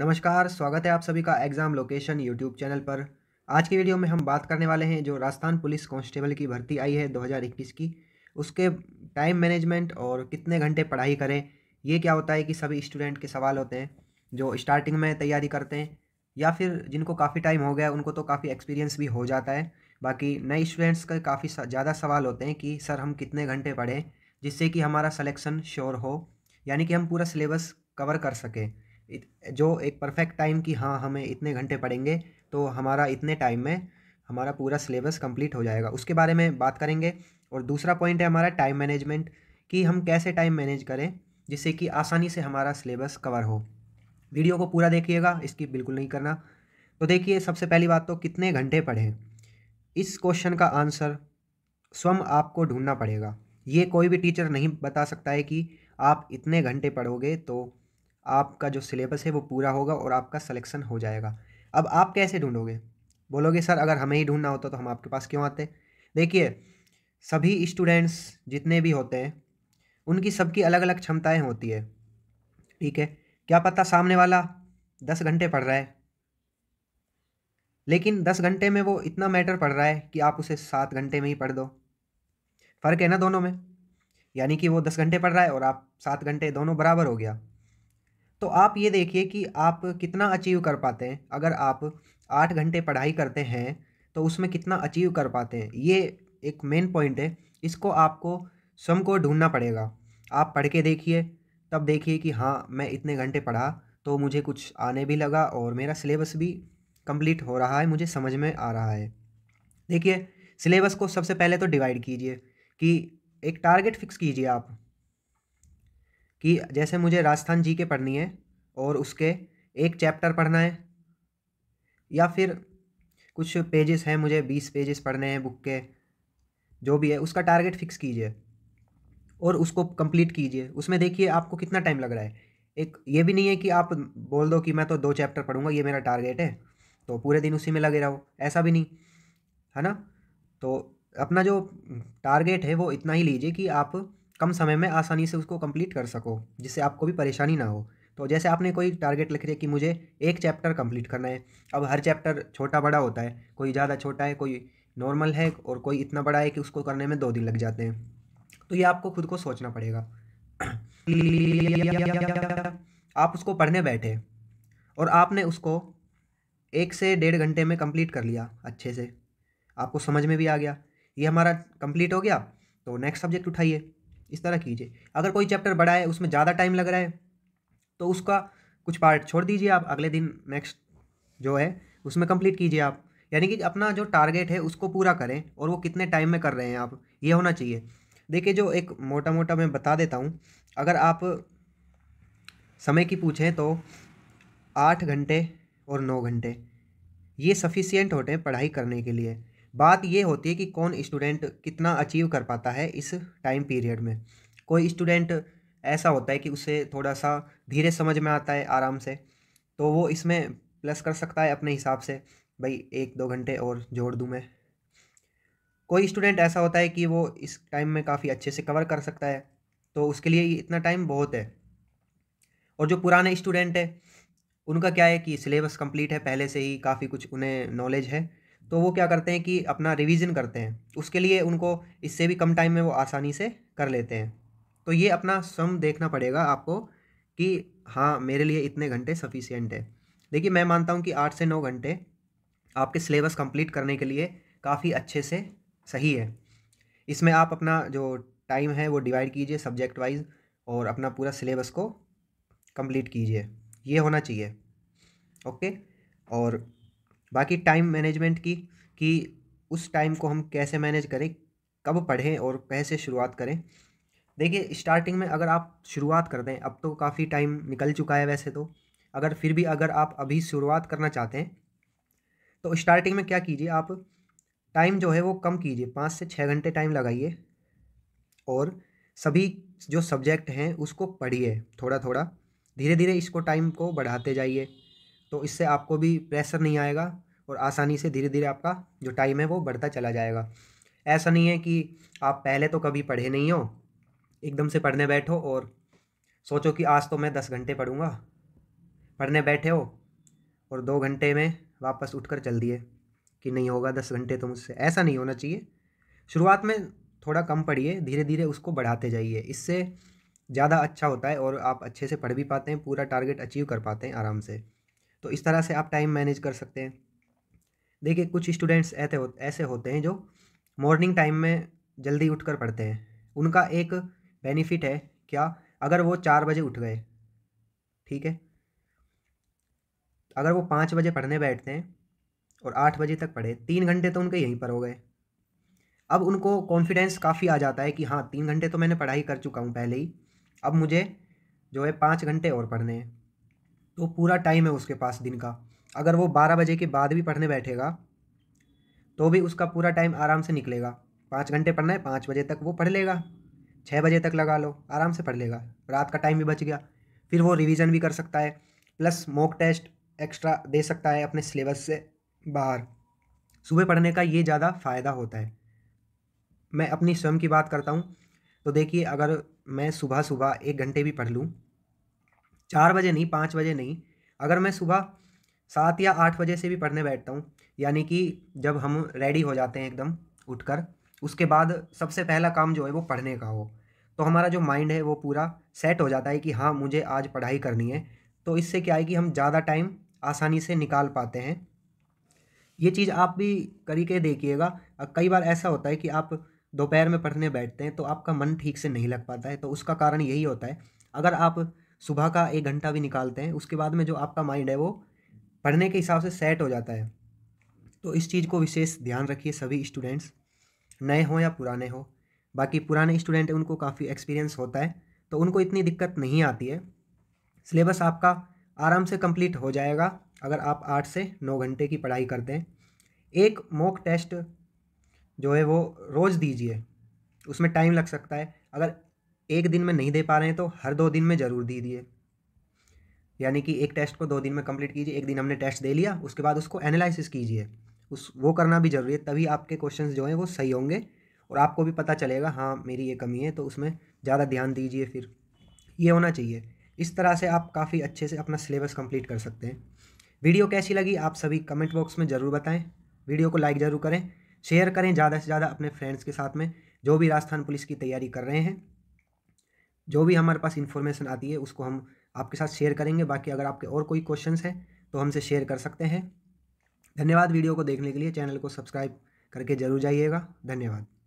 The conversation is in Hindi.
नमस्कार स्वागत है आप सभी का एग्ज़ाम लोकेशन यूट्यूब चैनल पर आज की वीडियो में हम बात करने वाले हैं जो राजस्थान पुलिस कांस्टेबल की भर्ती आई है 2021 की उसके टाइम मैनेजमेंट और कितने घंटे पढ़ाई करें ये क्या होता है कि सभी स्टूडेंट के सवाल होते हैं जो स्टार्टिंग में तैयारी करते हैं या फिर जिनको काफ़ी टाइम हो गया उनको तो काफ़ी एक्सपीरियंस भी हो जाता है बाकी नए स्टूडेंट्स के काफ़ी ज़्यादा सवाल होते हैं कि सर हम कितने घंटे पढ़ें जिससे कि हमारा सलेक्शन श्योर हो यानी कि हम पूरा सिलेबस कवर कर सकें जो एक परफेक्ट टाइम कि हाँ हमें इतने घंटे पढ़ेंगे तो हमारा इतने टाइम में हमारा पूरा सिलेबस कंप्लीट हो जाएगा उसके बारे में बात करेंगे और दूसरा पॉइंट है हमारा टाइम मैनेजमेंट कि हम कैसे टाइम मैनेज करें जिससे कि आसानी से हमारा सिलेबस कवर हो वीडियो को पूरा देखिएगा इसकी बिल्कुल नहीं करना तो देखिए सबसे पहली बात तो कितने घंटे पढ़ें इस क्वेश्चन का आंसर स्वयं आपको ढूंढना पड़ेगा ये कोई भी टीचर नहीं बता सकता है कि आप इतने घंटे पढ़ोगे तो आपका जो सिलेबस है वो पूरा होगा और आपका सिलेक्शन हो जाएगा अब आप कैसे ढूंढोगे बोलोगे सर अगर हमें ही ढूंढना होता तो हम आपके पास क्यों आते देखिए सभी स्टूडेंट्स जितने भी होते हैं उनकी सबकी अलग अलग क्षमताएं होती है ठीक है क्या पता सामने वाला दस घंटे पढ़ रहा है लेकिन दस घंटे में वो इतना मैटर पढ़ रहा है कि आप उसे सात घंटे में ही पढ़ दो फ़र्क है ना दोनों में यानी कि वो दस घंटे पढ़ रहा है और आप सात घंटे दोनों बराबर हो गया तो आप ये देखिए कि आप कितना अचीव कर पाते हैं अगर आप आठ घंटे पढ़ाई करते हैं तो उसमें कितना अचीव कर पाते हैं ये एक मेन पॉइंट है इसको आपको स्वयं को ढूंढना पड़ेगा आप पढ़ के देखिए तब देखिए कि हाँ मैं इतने घंटे पढ़ा तो मुझे कुछ आने भी लगा और मेरा सिलेबस भी कंप्लीट हो रहा है मुझे समझ में आ रहा है देखिए सिलेबस को सबसे पहले तो डिवाइड कीजिए कि एक टारगेट फिक्स कीजिए आप कि जैसे मुझे राजस्थान जी के पढ़नी है और उसके एक चैप्टर पढ़ना है या फिर कुछ पेजेस हैं मुझे बीस पेजेस पढ़ने हैं बुक के जो भी है उसका टारगेट फिक्स कीजिए और उसको कंप्लीट कीजिए उसमें देखिए आपको कितना टाइम लग रहा है एक ये भी नहीं है कि आप बोल दो कि मैं तो दो चैप्टर पढ़ूंगा ये मेरा टारगेट है तो पूरे दिन उसी में लगे रहो ऐसा भी नहीं है ना तो अपना जो टारगेट है वो इतना ही लीजिए कि आप कम समय में आसानी से उसको कंप्लीट कर सको जिससे आपको भी परेशानी ना हो तो जैसे आपने कोई टारगेट लिख दिया कि मुझे एक चैप्टर कंप्लीट करना है अब हर चैप्टर छोटा बड़ा होता है कोई ज़्यादा छोटा है कोई नॉर्मल है और कोई इतना बड़ा है कि उसको करने में दो दिन लग जाते हैं तो ये आपको खुद को सोचना पड़ेगा आप उसको पढ़ने बैठे और आपने उसको एक से डेढ़ घंटे में कंप्लीट कर लिया अच्छे से आपको समझ में भी आ गया ये हमारा कंप्लीट हो गया तो नेक्स्ट सब्जेक्ट उठाइए इस तरह कीजिए अगर कोई चैप्टर बड़ा है उसमें ज़्यादा टाइम लग रहा है तो उसका कुछ पार्ट छोड़ दीजिए आप अगले दिन नेक्स्ट जो है उसमें कंप्लीट कीजिए आप यानी कि अपना जो टारगेट है उसको पूरा करें और वो कितने टाइम में कर रहे हैं आप ये होना चाहिए देखिए जो एक मोटा मोटा मैं बता देता हूँ अगर आप समय की पूछें तो आठ घंटे और नौ घंटे ये सफिशियंट होते हैं पढ़ाई करने के लिए बात ये होती है कि कौन स्टूडेंट कितना अचीव कर पाता है इस टाइम पीरियड में कोई स्टूडेंट ऐसा होता है कि उसे थोड़ा सा धीरे समझ में आता है आराम से तो वो इसमें प्लस कर सकता है अपने हिसाब से भाई एक दो घंटे और जोड़ दूँ मैं कोई स्टूडेंट ऐसा होता है कि वो इस टाइम में काफ़ी अच्छे से कवर कर सकता है तो उसके लिए इतना टाइम बहुत है और जो पुराने स्टूडेंट है उनका क्या है कि सिलेबस कंप्लीट है पहले से ही काफ़ी कुछ उन्हें नॉलेज है तो वो क्या करते हैं कि अपना रिवीजन करते हैं उसके लिए उनको इससे भी कम टाइम में वो आसानी से कर लेते हैं तो ये अपना स्वयं देखना पड़ेगा आपको कि हाँ मेरे लिए इतने घंटे सफिशियंट है देखिए मैं मानता हूँ कि आठ से नौ घंटे आपके सिलेबस कंप्लीट करने के लिए काफ़ी अच्छे से सही है इसमें आप अपना जो टाइम है वो डिवाइड कीजिए सब्जेक्ट वाइज और अपना पूरा सिलेबस को कंप्लीट कीजिए ये होना चाहिए ओके और बाकी टाइम मैनेजमेंट की कि उस टाइम को हम कैसे मैनेज करें कब पढ़ें और कैसे शुरुआत करें देखिए स्टार्टिंग में अगर आप शुरुआत कर दें अब तो काफ़ी टाइम निकल चुका है वैसे तो अगर फिर भी अगर आप अभी शुरुआत करना चाहते हैं तो स्टार्टिंग में क्या कीजिए आप टाइम जो है वो कम कीजिए पाँच से छः घंटे टाइम लगाइए और सभी जो सब्जेक्ट हैं उसको पढ़िए थोड़ा थोड़ा धीरे धीरे इसको टाइम को बढ़ाते जाइए तो इससे आपको भी प्रेशर नहीं आएगा और आसानी से धीरे धीरे आपका जो टाइम है वो बढ़ता चला जाएगा ऐसा नहीं है कि आप पहले तो कभी पढ़े नहीं हो एकदम से पढ़ने बैठो और सोचो कि आज तो मैं दस घंटे पढ़ूँगा पढ़ने बैठे हो और दो घंटे में वापस उठ कर चल दिए कि नहीं होगा दस घंटे तो मुझसे ऐसा नहीं होना चाहिए शुरुआत में थोड़ा कम पढ़िए धीरे धीरे उसको बढ़ाते जाइए इससे ज़्यादा अच्छा होता है और आप अच्छे से पढ़ भी पाते हैं पूरा टारगेट अचीव कर पाते हैं आराम से तो इस तरह से आप टाइम मैनेज कर सकते हैं देखिए कुछ स्टूडेंट्स ऐसे हो, ऐसे होते हैं जो मॉर्निंग टाइम में जल्दी उठकर पढ़ते हैं उनका एक बेनिफिट है क्या अगर वो चार बजे उठ गए ठीक है अगर वो पाँच बजे पढ़ने बैठते हैं और आठ बजे तक पढ़े तीन घंटे तो उनके यहीं पर हो गए अब उनको कॉन्फिडेंस काफ़ी आ जाता है कि हाँ तीन घंटे तो मैंने पढ़ाई कर चुका हूँ पहले ही अब मुझे जो है पाँच घंटे और पढ़ने हैं तो पूरा टाइम है उसके पास दिन का अगर वो बारह बजे के बाद भी पढ़ने बैठेगा तो भी उसका पूरा टाइम आराम से निकलेगा पाँच घंटे पढ़ना है पाँच बजे तक वो पढ़ लेगा छः बजे तक लगा लो आराम से पढ़ लेगा रात का टाइम भी बच गया फिर वो रिवीजन भी कर सकता है प्लस मॉक टेस्ट एक्स्ट्रा दे सकता है अपने सिलेबस से बाहर सुबह पढ़ने का ये ज़्यादा फ़ायदा होता है मैं अपनी स्वयं की बात करता हूँ तो देखिए अगर मैं सुबह सुबह एक घंटे भी पढ़ लूँ चार बजे नहीं पाँच बजे नहीं अगर मैं सुबह सात या आठ बजे से भी पढ़ने बैठता हूँ यानी कि जब हम रेडी हो जाते हैं एकदम उठकर उसके बाद सबसे पहला काम जो है वो पढ़ने का हो तो हमारा जो माइंड है वो पूरा सेट हो जाता है कि हाँ मुझे आज पढ़ाई करनी है तो इससे क्या है कि हम ज़्यादा टाइम आसानी से निकाल पाते हैं ये चीज़ आप भी करके देखिएगा कई बार ऐसा होता है कि आप दोपहर में पढ़ने बैठते हैं तो आपका मन ठीक से नहीं लग पाता है तो उसका कारण यही होता है अगर आप सुबह का एक घंटा भी निकालते हैं उसके बाद में जो आपका माइंड है वो पढ़ने के हिसाब से सेट हो जाता है तो इस चीज़ को विशेष ध्यान रखिए सभी स्टूडेंट्स नए हों या पुराने हो बाकी पुराने स्टूडेंट हैं उनको काफ़ी एक्सपीरियंस होता है तो उनको इतनी दिक्कत नहीं आती है सिलेबस आपका आराम से कंप्लीट हो जाएगा अगर आप आठ से नौ घंटे की पढ़ाई करते हैं एक मॉक टेस्ट जो है वो रोज़ दीजिए उसमें टाइम लग सकता है अगर एक दिन में नहीं दे पा रहे हैं तो हर दो दिन में ज़रूर दीजिए यानी कि एक टेस्ट को दो दिन में कंप्लीट कीजिए एक दिन हमने टेस्ट दे लिया उसके बाद उसको एनालिसिस कीजिए उस वो करना भी ज़रूरी है तभी आपके क्वेश्चंस जो हैं वो सही होंगे और आपको भी पता चलेगा हाँ मेरी ये कमी है तो उसमें ज़्यादा ध्यान दीजिए फिर ये होना चाहिए इस तरह से आप काफ़ी अच्छे से अपना सिलेबस कंप्लीट कर सकते हैं वीडियो कैसी लगी आप सभी कमेंट बॉक्स में ज़रूर बताएं वीडियो को लाइक ज़रूर करें शेयर करें ज़्यादा से ज़्यादा अपने फ्रेंड्स के साथ में जो भी राजस्थान पुलिस की तैयारी कर रहे हैं जो भी हमारे पास इन्फॉर्मेशन आती है उसको हम आपके साथ शेयर करेंगे बाकी अगर आपके और कोई क्वेश्चन है तो हमसे शेयर कर सकते हैं धन्यवाद वीडियो को देखने के लिए चैनल को सब्सक्राइब करके जरूर जाइएगा धन्यवाद